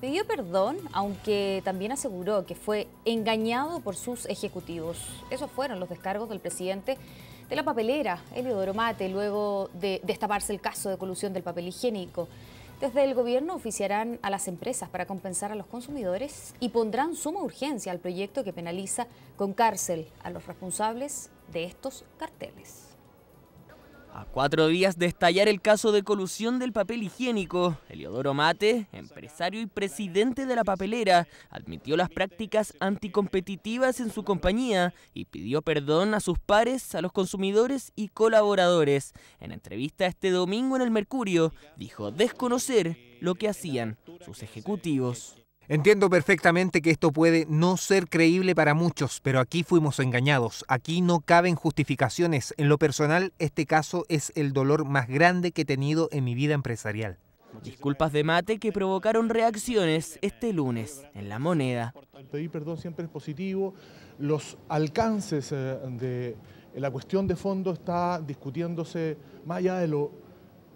Pidió perdón, aunque también aseguró que fue engañado por sus ejecutivos. Esos fueron los descargos del presidente de la papelera, Eliodoro Mate, luego de destaparse el caso de colusión del papel higiénico. Desde el gobierno oficiarán a las empresas para compensar a los consumidores y pondrán suma urgencia al proyecto que penaliza con cárcel a los responsables de estos carteles. A cuatro días de estallar el caso de colusión del papel higiénico, Eliodoro Mate, empresario y presidente de la papelera, admitió las prácticas anticompetitivas en su compañía y pidió perdón a sus pares, a los consumidores y colaboradores. En entrevista este domingo en el Mercurio, dijo desconocer lo que hacían sus ejecutivos. Entiendo perfectamente que esto puede no ser creíble para muchos, pero aquí fuimos engañados, aquí no caben justificaciones. En lo personal, este caso es el dolor más grande que he tenido en mi vida empresarial. Disculpas de mate que provocaron reacciones este lunes en La Moneda. El Pedir perdón siempre es positivo. Los alcances eh, de la cuestión de fondo está discutiéndose más allá de lo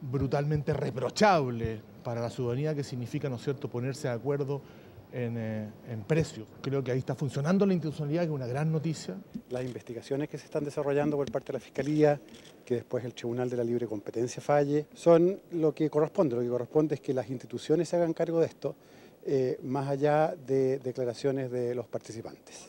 brutalmente reprochable para la ciudadanía que significa, ¿no es cierto?, ponerse de acuerdo en, precio. Eh, precios. Creo que ahí está funcionando la institucionalidad, que es una gran noticia. Las investigaciones que se están desarrollando por parte de la Fiscalía, que después el Tribunal de la Libre Competencia falle, son lo que corresponde. Lo que corresponde es que las instituciones se hagan cargo de esto eh, más allá de declaraciones de los participantes.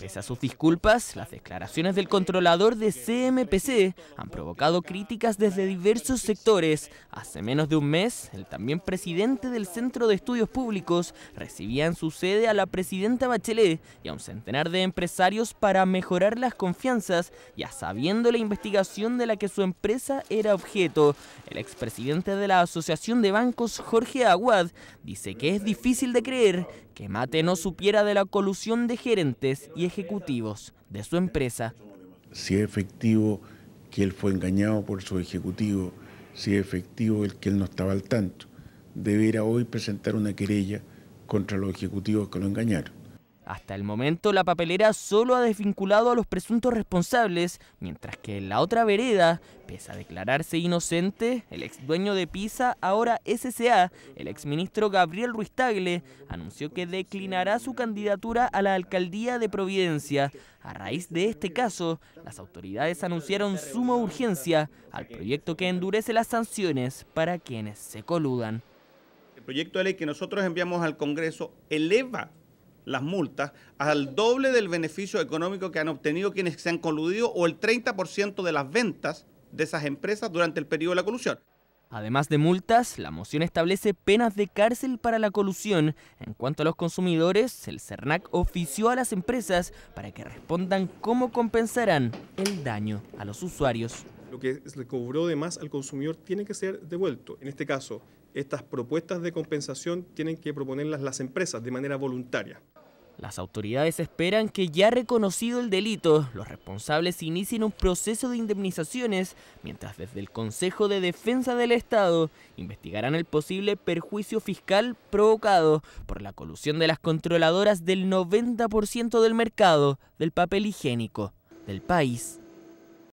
Pese a sus disculpas, las declaraciones del controlador de CMPC han provocado críticas desde diversos sectores. Hace menos de un mes, el también presidente del Centro de Estudios Públicos recibía en su sede a la presidenta Bachelet y a un centenar de empresarios para mejorar las confianzas, ya sabiendo la investigación de la que su empresa era objeto. El expresidente de la Asociación de Bancos, Jorge Aguad, dice que es difícil difícil de creer que Mate no supiera de la colusión de gerentes y ejecutivos de su empresa. Si es efectivo que él fue engañado por su ejecutivo, si es efectivo el que él no estaba al tanto, deberá hoy presentar una querella contra los ejecutivos que lo engañaron. Hasta el momento la papelera solo ha desvinculado a los presuntos responsables, mientras que en la otra vereda, pese a declararse inocente, el ex dueño de Pisa, ahora SCA, el ministro Gabriel Ruiz Tagle, anunció que declinará su candidatura a la alcaldía de Providencia. A raíz de este caso, las autoridades anunciaron suma urgencia al proyecto que endurece las sanciones para quienes se coludan. El proyecto de ley que nosotros enviamos al Congreso eleva las multas al doble del beneficio económico que han obtenido quienes se han coludido o el 30% de las ventas de esas empresas durante el periodo de la colusión. Además de multas, la moción establece penas de cárcel para la colusión. En cuanto a los consumidores, el CERNAC ofició a las empresas para que respondan cómo compensarán el daño a los usuarios. Lo que se cobró de más al consumidor tiene que ser devuelto. En este caso, estas propuestas de compensación tienen que proponerlas las empresas de manera voluntaria. Las autoridades esperan que ya reconocido el delito, los responsables inicien un proceso de indemnizaciones, mientras desde el Consejo de Defensa del Estado investigarán el posible perjuicio fiscal provocado por la colusión de las controladoras del 90% del mercado del papel higiénico del país.